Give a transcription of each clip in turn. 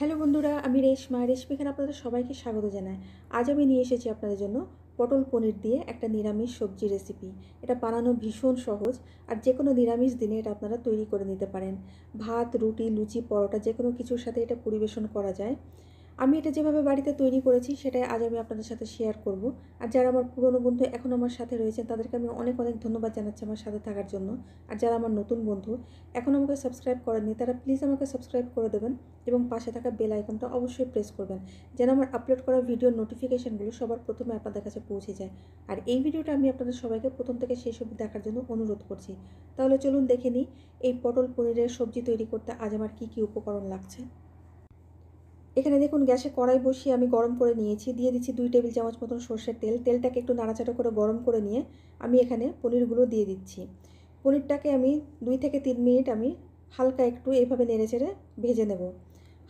hello বন্ধুরা আমি রেশমা রেশমিখানে আপনাদের সবাইকে স্বাগত জানাই আজ আমি নিয়ে এসেছি আপনাদের জন্য পটল পনির দিয়ে একটা নিরামিষ সবজি রেসিপি এটা বানানো ভীষণ সহজ আর যে কোনো নিরামিষ দিনে এটা আপনারা তৈরি করে নিতে পারেন ভাত রুটি লুচি পরোটা যে কোনো কিছুর সাথে এটা পরিবেশন করা যায় আমি এটা যেভাবে বাড়িতে তৈরি করেছি সেটাই আজ আমি আপনাদের সাথে শেয়ার করব আর যারা আমার পুরনো বন্ধু এখন আমার সাথে রয়েছেন তাদেরকে আমি অনেক অনেক ধন্যবাদ জানাচ্ছি আমার সাথে থাকার জন্য আর যারা আমার নতুন বন্ধু এখন আমাকে সাবস্ক্রাইব করেননি তারা প্লিজ আমাকে সাবস্ক্রাইব করে দেবেন এবং পাশে থাকা বেল আইকনটা অবশ্যই প্রেস করবেন যেন আমার আপলোড করা ভিডিওর নোটিফিকেশানগুলো সবার প্রথমে আপনাদের কাছে পৌঁছে যায় আর এই ভিডিওটা আমি আপনাদের সবাইকে প্রথম থেকে শেষ অবধি দেখার জন্য অনুরোধ করছি তাহলে চলুন দেখে নিই এই পটল পনিরের সবজি তৈরি করতে আজ আমার কি কি উপকরণ লাগছে এখানে দেখুন গ্যাসে কড়াই বসিয়ে আমি গরম করে নিয়েছি দিয়ে দিচ্ছি দুই টেবিল চামচ মতন সর্ষের তেল তেলটাকে একটু নাড়াচাড়া করে গরম করে নিয়ে আমি এখানে পনিরগুলো দিয়ে দিচ্ছি পনিরটাকে আমি দুই থেকে তিন মিনিট আমি হালকা একটু এইভাবে চেড়ে ভেজে নেব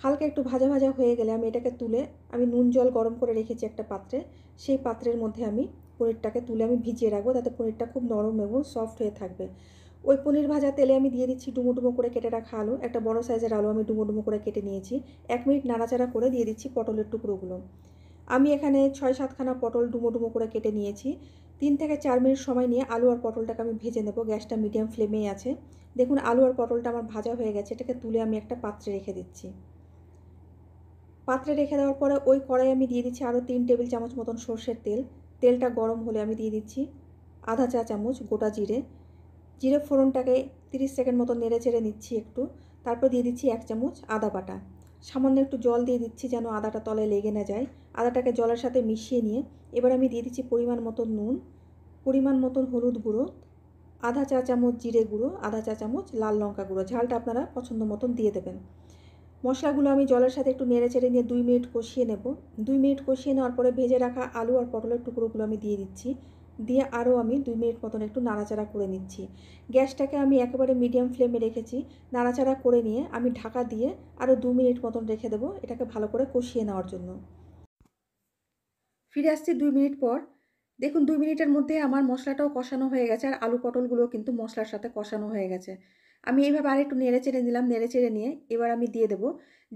হালকা একটু ভাজা ভাজা হয়ে গেলে আমি এটাকে তুলে আমি নুন জল গরম করে রেখেছি একটা পাত্রে সেই পাত্রের মধ্যে আমি পনিরটাকে তুলে আমি ভিজিয়ে রাখবো তাতে পনিরটা খুব নরম এবং সফট হয়ে থাকবে ওই পনির ভাজা তেলে আমি দিয়ে দিচ্ছি ডুমো ডুমো করে কেটে রাখা আলু একটা বড় সাইজের আলু আমি ডুমো ডুমো করে কেটে নিয়েছি এক মিনিট নাড়াচাড়া করে দিয়ে দিচ্ছি পটলের টুকরোগুলো আমি এখানে ছয় সাতখানা পটল ডুমো ডুমো করে কেটে নিয়েছি তিন থেকে চার মিনিট সময় নিয়ে আলু আর পটলটাকে আমি ভেজে নেব গ্যাসটা মিডিয়াম ফ্লেমেই আছে দেখুন আলু আর পটলটা আমার ভাজা হয়ে গেছে এটাকে তুলে আমি একটা পাত্রে রেখে দিচ্ছি পাত্রে রেখে দেওয়ার পরে ওই কড়াই আমি দিয়ে দিচ্ছি আরও তিন টেবিল চামচ মতন সর্ষের তেল তেলটা গরম হলে আমি দিয়ে দিচ্ছি আধা চা চামচ গোটা জিরে জিরে ফোড়নটাকে 30 সেকেন্ড মতো নেড়ে চেড়ে নিচ্ছি একটু তারপর দিয়ে দিচ্ছি এক চামচ আদা বাটা সামান্য একটু জল দিয়ে দিচ্ছি যেন আদাটা তলে লেগে না যায় আদাটাকে জলের সাথে মিশিয়ে নিয়ে এবার আমি দিয়ে দিচ্ছি পরিমাণ মতো নুন পরিমাণ মতন হলুদ গুঁড়ো আধা চা চামচ জিরে গুঁড়ো আধা চা চামচ লাল লঙ্কা গুঁড়ো ঝালটা আপনারা পছন্দ মতন দিয়ে দেবেন মশলাগুলো আমি জলের সাথে একটু নেড়ে চেড়ে নিয়ে দুই মিনিট কষিয়ে নেব দুই মিনিট কষিয়ে নেওয়ার পরে ভেজে রাখা আলু আর পটলের টুকরোগুলো আমি দিয়ে দিচ্ছি দিয়ে আরও আমি দুই মিনিট মতন একটু নাড়াচাড়া করে নিচ্ছি গ্যাসটাকে আমি একেবারে মিডিয়াম ফ্লেমে রেখেছি নাড়াচাড়া করে নিয়ে আমি ঢাকা দিয়ে আরও দু মিনিট মতন রেখে দেবো এটাকে ভালো করে কষিয়ে নেওয়ার জন্য ফিরে আসছি দুই মিনিট পর দেখুন দুই মিনিটের মধ্যে আমার মশলাটাও কষানো হয়ে গেছে আর আলু পটলগুলো কিন্তু মশলার সাথে কষানো হয়ে গেছে আমি এইভাবে আর একটু নেড়ে চেড়ে নিলাম নেড়ে চেড়ে নিয়ে এবার আমি দিয়ে দেবো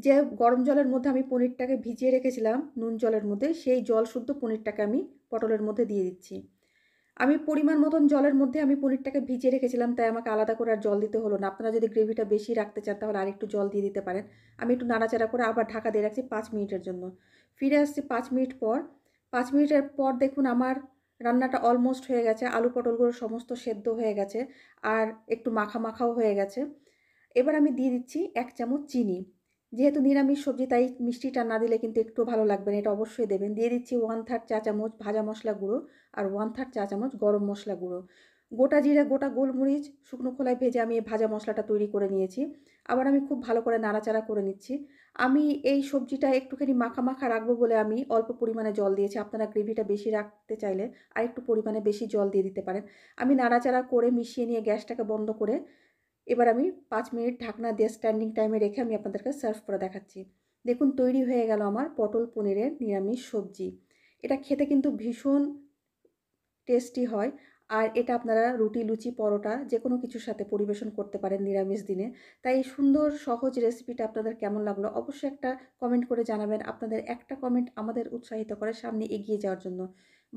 যে গরম জলের মধ্যে আমি পনিরটাকে ভিজিয়ে রেখেছিলাম নুন জলের মধ্যে সেই জল শুদ্ধ পনিরটাকে আমি পটলের মধ্যে দিয়ে দিচ্ছি আমি পরিমাণ মতন জলের মধ্যে আমি পনিরটাকে ভিজিয়ে রেখেছিলাম তাই আমাকে আলাদা করে আর জল দিতে হলো না আপনারা যদি গ্রেভিটা বেশি রাখতে চান তাহলে আরেকটু জল দিয়ে দিতে পারেন আমি একটু নাড়াচাড়া করে আবার ঢাকা দিয়ে রাখছি পাঁচ মিনিটের জন্য ফিরে আসছি পাঁচ মিনিট পর পাঁচ মিনিটের পর দেখুন আমার রান্নাটা অলমোস্ট হয়ে গেছে আলু পটলগুলো সমস্ত সেদ্ধ হয়ে গেছে আর একটু মাখা মাখাও হয়ে গেছে এবার আমি দিয়ে দিচ্ছি এক চামচ চিনি যেহেতু নিরামিষ সবজি তাই মিষ্টিটা না দিলে কিন্তু একটু ভালো লাগবে না এটা অবশ্যই দেবেন দিয়ে দিচ্ছি ওয়ান থার্ড চা চামচ ভাজা মশলা গুঁড়ো আর ওয়ান থার্ড চা চামচ গরম মশলা গুঁড়ো গোটা জিরা গোটা গোলমরিচ শুকনো খোলায় ভেজে আমি ভাজা মশলাটা তৈরি করে নিয়েছি আবার আমি খুব ভালো করে নাড়াচাড়া করে নিচ্ছি আমি এই সবজিটা একটুখানি মাখা মাখা রাখবো বলে আমি অল্প পরিমাণে জল দিয়েছি আপনারা গ্রেভিটা বেশি রাখতে চাইলে আর একটু পরিমাণে বেশি জল দিয়ে দিতে পারেন আমি নাড়াচাড়া করে মিশিয়ে নিয়ে গ্যাসটাকে বন্ধ করে এবার আমি পাঁচ মিনিট ঢাকনা দিয়ে স্ট্যান্ডিং টাইমে রেখে আমি আপনাদেরকে সার্ভ করে দেখাচ্ছি দেখুন তৈরি হয়ে গেল আমার পটল পনিরের নিরামিষ সবজি এটা খেতে কিন্তু ভীষণ টেস্টি হয় আর এটা আপনারা রুটি লুচি পরোটা যে কোনো কিছুর সাথে পরিবেশন করতে পারেন নিরামিষ দিনে তাই এই সুন্দর সহজ রেসিপিটা আপনাদের কেমন লাগলো অবশ্যই একটা কমেন্ট করে জানাবেন আপনাদের একটা কমেন্ট আমাদের উৎসাহিত করে সামনে এগিয়ে যাওয়ার জন্য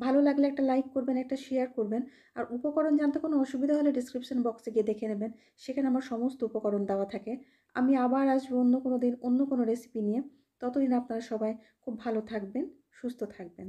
ভালো লাগলে একটা লাইক করবেন একটা শেয়ার করবেন আর উপকরণ জানতে কোনো অসুবিধা হলে ডিসক্রিপশান বক্সে গিয়ে দেখে নেবেন সেখানে আমার সমস্ত উপকরণ দেওয়া থাকে আমি আবার আসবো অন্য কোনো দিন অন্য কোনো রেসিপি নিয়ে ততদিন আপনারা সবাই খুব ভালো থাকবেন সুস্থ থাকবেন